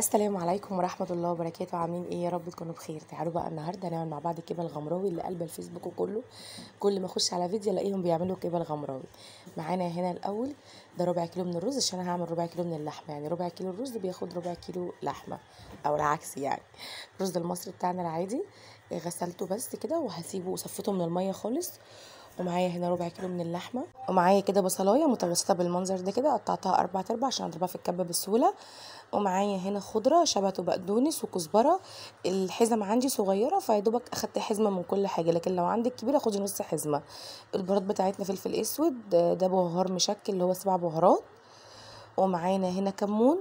السلام عليكم ورحمة الله وبركاته عاملين ايه يا رب تكونوا بخير تعالوا بقى النهاردة نعمل مع بعض الكبة الغمراوي اللي قلب الفيسبوك كله كل ما اخش على فيديو الاقيهم بيعملوا كبة الغمراوي معانا هنا الاول ده ربع كيلو من الرز عشان هعمل ربع كيلو من اللحمة يعني ربع كيلو الرز بياخد ربع كيلو لحمة او العكس يعني الرز المصري بتاعنا العادي غسلته بس كده وهسيبه وصفته من المية خالص ومعايا هنا ربع كيلو من اللحمه ومعايا كده بصلايه متوسطه بالمنظر ده كده قطعتها اربع ارباع عشان اضربها في الكبه بسهوله ومعايا هنا خضره شبت وبقدونس وكزبره الحزم عندي صغيره فيا دوبك اخدت حزمه من كل حاجه لكن لو عندك كبيره خدي نص حزمه البهارات بتاعتنا فلفل اسود ده بهار مشكل اللي هو سبع بهارات ومعانا هنا كمون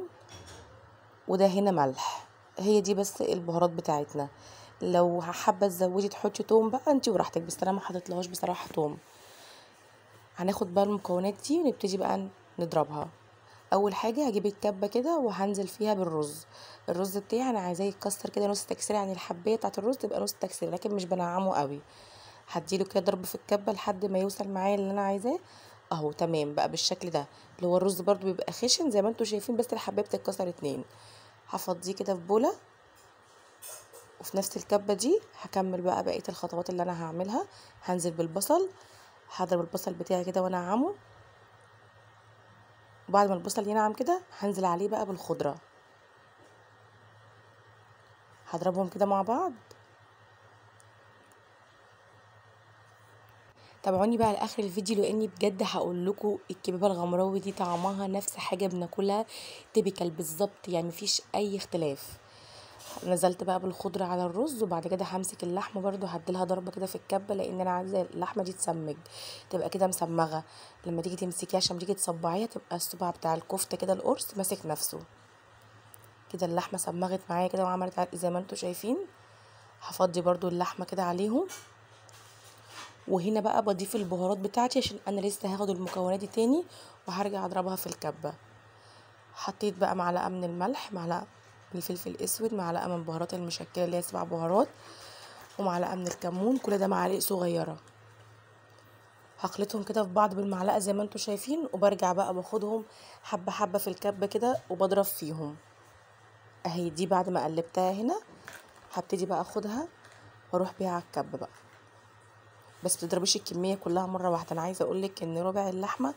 وده هنا ملح هي دي بس البهارات بتاعتنا لو حابه تزودي تحطي توم بقى انت براحتك بس انا ما حطيتلهاش بصراحه توم هناخد بقى المكونات دي ونبتدي بقى نضربها اول حاجه هجيب الكبه كده وهنزل فيها بالرز الرز بتاعي انا عايزاه يتكسر كده نص تكسيره يعني الحبايه بتاعه الرز تبقى نص تكسيره لكن مش بنعمه قوي هديله كده ضرب في الكبه لحد ما يوصل معايا اللي انا عايزاه اهو تمام بقى بالشكل ده اللي هو الرز برضو بيبقى خشن زي ما انتوا شايفين بس الحبايه بتتكسر اتنين هفضيه كده في بوله وفي نفس الكبة دي هكمل بقى بقية الخطوات اللي انا هعملها هنزل بالبصل هضرب البصل بتاعي كده وانعمه وبعد ما البصل ينعم كده هنزل عليه بقى بالخضرة هضربهم كده مع بعض تابعوني بقى لاخر الفيديو لاني بجد هقول لكم الكبابه الغمراوي دي طعمها نفس حاجه بناكلها تبكل بالظبط يعني مفيش اي اختلاف نزلت بقى بالخضرة على الرز وبعد كده همسك اللحمة برضو هديلها ضربة كده في الكبة لان انا عايزة اللحمة دي تسمج تبقى كده مسمغة لما تيجي تمسكيها عشان تيجي تصبعيها تبقى الصباع بتاع الكفتة كده القرص ماسك نفسه كده اللحمة سمغت معايا كده وعملت زي ما انتوا شايفين هفضي برضو اللحمة كده عليهم وهنا بقى بضيف البهارات بتاعتي عشان انا لسه هاخد المكونات دي تاني وهرجع اضربها في الكبه حطيت بقى معلقه من الملح معلقه بالفلفل الاسود معلقه من بهارات المشكله اللي هي سبع بهارات ومعلقه من الكمون كل ده معالق صغيره هخلطهم كده في بعض بالمعلقه زي ما انتم شايفين وبرجع بقى باخدهم حبه حبه في الكبه كده وبضرب فيهم اهي دي بعد ما قلبتها هنا هبتدي بقى اخدها واروح بيها على الكب بقى بس متضربيش الكميه كلها مره واحده انا عايزه اقولك ان ربع اللحمه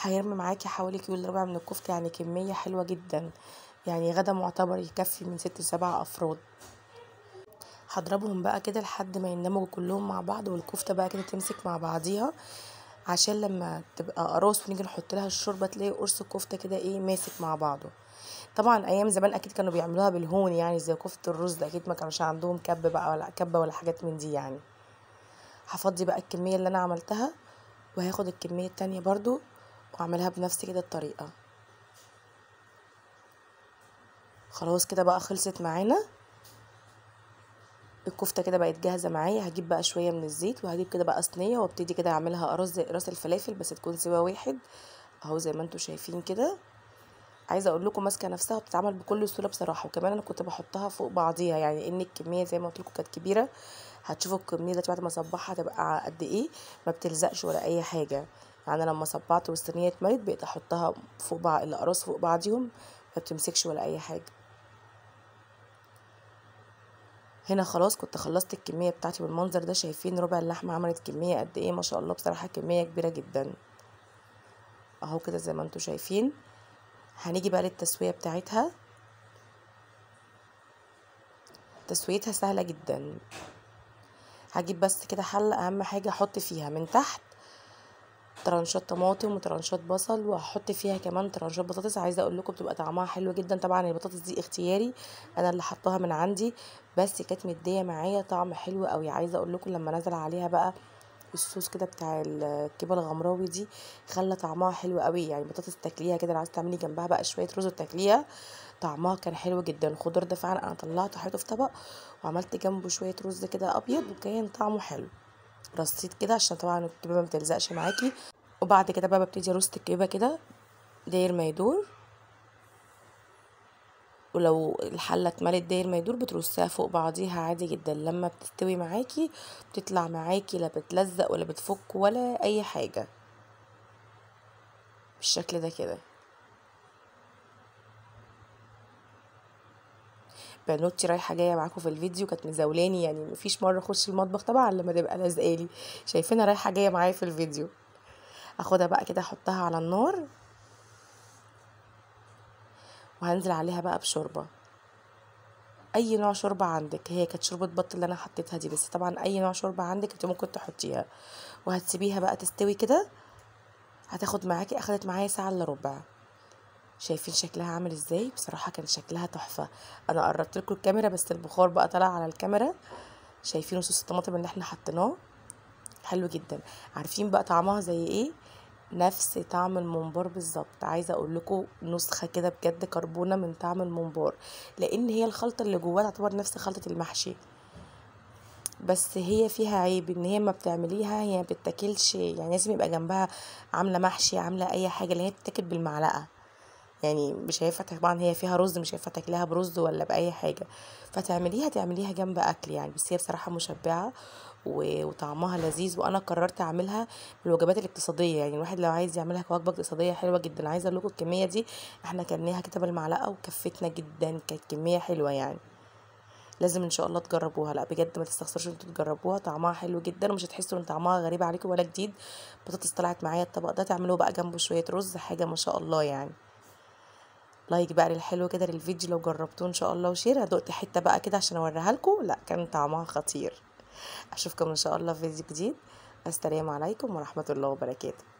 هيرمي معاكي حوالي كيلو ربع من الكفته يعني كميه حلوه جدا يعني غدا معتبر يكفي من ست لسبع أفراد هضربهم بقى كده لحد ما يندمجوا كلهم مع بعض والكفتة بقى كده تمسك مع بعضيها عشان لما تبقى قراص ونيجي نحط لها الشوربه تلاقي قرص الكفته كده ايه ماسك مع بعضه طبعا ايام زمان اكيد كانوا بيعملوها بالهون يعني زي كفته الرز ده اكيد ما كانش عندهم كب بقى ولا كبه ولا حاجات من دي يعني هفضي بقى الكميه اللي انا عملتها وهاخد الكميه التانية برضو واعملها بنفس كده الطريقه خلاص كده بقى خلصت معانا الكفته كده بقت جاهزه معايا هجيب بقى شويه من الزيت وهجيب كده بقى صينيه وابتدي كده اعملها قراص زي قراص الفلافل بس تكون سوا واحد اهو زي ما انتم شايفين كده عايزه اقول لكم ماسكه نفسها بتتعمل بكل سهوله بصراحه وكمان انا كنت بحطها فوق بعضيها يعني ان الكميه زي ما قلت لكم كانت كبيره هتشوفوا الكميه دلوقتي بعد ما اصبعها هتبقى قد ايه ما بتلزقش ولا اي حاجه يعني لما صبعت والصينيه اتملت بقيت احطها فوق بعض الاقراص فوق بعضهم ما بتمسكش ولا اي حاجه هنا خلاص كنت خلصت الكميه بتاعتي بالمنظر ده شايفين ربع اللحمه عملت كميه قد ايه ما شاء الله بصراحه كميه كبيره جدا اهو كده زي ما انتم شايفين هنيجي بقى للتسويه بتاعتها تسويتها سهله جدا هجيب بس كده حل اهم حاجه احط فيها من تحت ترانشات طماطم وترانشات بصل وهحط فيها كمان ترانشات بطاطس عايزه اقول لكم بتبقى طعمها حلو جدا طبعا البطاطس دي اختياري انا اللي حطاها من عندي بس كانت مديه معايا طعم حلو قوي عايزه اقول لكم لما نزل عليها بقى الصوص كده بتاع الكبه الغمراوي دي خلى طعمها حلو قوي يعني بطاطس تاكليها كده لو عايزه تعملي جنبها بقى شويه رز وتاكليها طعمها كان حلو جدا الخضار ده فعلا انا طلعته حطيته في طبق وعملت جنبه شويه رز كده ابيض وكان طعمه حلو رصيت كده عشان طبعا الكبيبه ما تلزقش معاكي وبعد كده بقى ببتدي ارص الكبيبه كده داير ما يدور ولو الحله اتملت داير ما يدور بترصيها فوق بعضيها عادي جدا لما بتستوي معاكي بتطلع معاكي لا بتلزق ولا بتفك ولا اي حاجه بالشكل ده كده بنوتي رايحه جايه معاكم في الفيديو كانت مزولاني يعني مفيش مره اخش المطبخ طبعا لما تبقى لازقالي شايفينها رايحه جايه معايا في الفيديو اخدها بقى كده احطها على النار وهنزل عليها بقى بشوربه اي نوع شوربه عندك هي كانت شوربه بط اللي انا حطيتها دي بس طبعا اي نوع شوربه عندك انت ممكن تحطيها وهتسيبيها بقى تستوي كده هتاخد معاكي اخدت معايا ساعه الا ربع شايفين شكلها عامل ازاي بصراحه كان شكلها تحفه انا قربت لكم الكاميرا بس البخار بقى طالع على الكاميرا شايفين صوص الطماطم اللي احنا حطيناه حلو جدا عارفين بقى طعمها زي ايه نفس طعم الممبار بالظبط عايزه اقول لكم نسخه كده بجد كربونه من طعم الممبار لان هي الخلطه اللي جواها تعتبر نفس خلطه المحشي بس هي فيها عيب ان هي ما بتعمليها هي ما بتاكلش يعني لازم يبقى جنبها عامله محشي عامله اي حاجه اللي هي بتتاكل بالمعلقه يعني مش هينفع طبعا هي فيها رز مش هينفع تاكلها برز ولا باي حاجه فتعمليها تعمليها جنب اكل يعني بس هي بصراحه مشبعه وطعمها لذيذ وانا قررت اعملها من الوجبات الاقتصاديه يعني الواحد لو عايز يعملها كوجبه اقتصاديه حلوه جدا عايزه اقول لكم الكميه دي احنا كلناها كده بالمعلقه وكفتنا جدا كانت كميه حلوه يعني لازم ان شاء الله تجربوها لا بجد ما تستخسروش انتوا تجربوها طعمها حلو جدا ومش هتحسوا ان طعمها غريب عليكم ولا جديد بطاطس طلعت معايا الطبق ده تعملوه بقى جنبه شويه رز حاجه ما شاء الله يعني لايك بقى للحلو كده للفيديو لو جربتوه ان شاء الله وشير دقت حته بقى كده عشان اوريها لكم لا كان طعمها خطير اشوفكم ان شاء الله في فيديو جديد السلام عليكم ورحمه الله وبركاته